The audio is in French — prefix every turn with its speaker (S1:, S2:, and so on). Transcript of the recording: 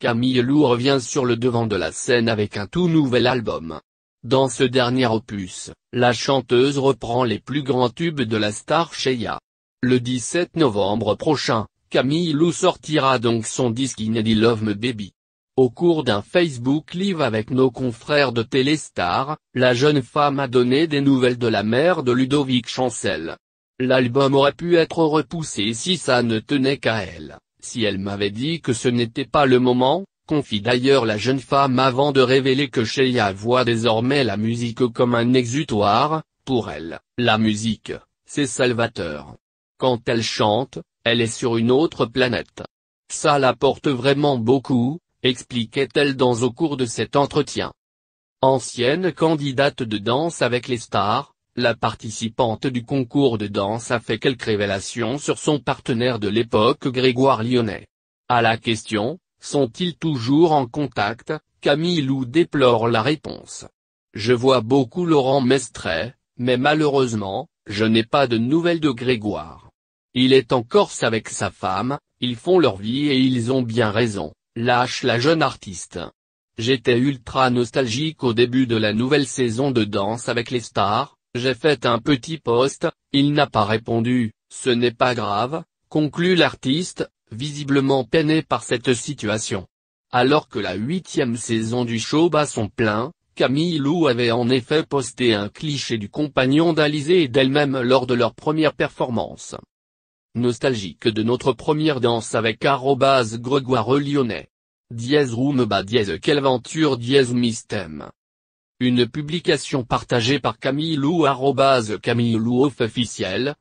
S1: Camille Lou revient sur le devant de la scène avec un tout nouvel album. Dans ce dernier opus, la chanteuse reprend les plus grands tubes de la star Shea. Le 17 novembre prochain, Camille Lou sortira donc son disque inédit Love Me Baby. Au cours d'un Facebook Live avec nos confrères de Téléstar, la jeune femme a donné des nouvelles de la mère de Ludovic Chancel. L'album aurait pu être repoussé si ça ne tenait qu'à elle. Si elle m'avait dit que ce n'était pas le moment, confie d'ailleurs la jeune femme avant de révéler que Sheia voit désormais la musique comme un exutoire, pour elle, la musique, c'est salvateur. Quand elle chante, elle est sur une autre planète. Ça l'apporte vraiment beaucoup, expliquait-elle dans au cours de cet entretien. Ancienne candidate de danse avec les stars, la participante du concours de danse a fait quelques révélations sur son partenaire de l'époque Grégoire Lyonnais. À la question, sont-ils toujours en contact, Camille Lou déplore la réponse. Je vois beaucoup Laurent Mestret, mais malheureusement, je n'ai pas de nouvelles de Grégoire. Il est en Corse avec sa femme, ils font leur vie et ils ont bien raison, lâche la jeune artiste. J'étais ultra nostalgique au début de la nouvelle saison de Danse avec les stars, j'ai fait un petit poste, il n'a pas répondu, ce n'est pas grave, conclut l'artiste, visiblement peiné par cette situation. Alors que la huitième saison du show bat son plein, Camille Lou avait en effet posté un cliché du compagnon d'Alizé et d'elle-même lors de leur première performance. Nostalgique de notre première danse avec arrobase Gregoire Lyonnais. Dièse Room bas dièse Quelle aventure, dièse Mystème une publication partagée par Camille Lou Camille Lou officiel,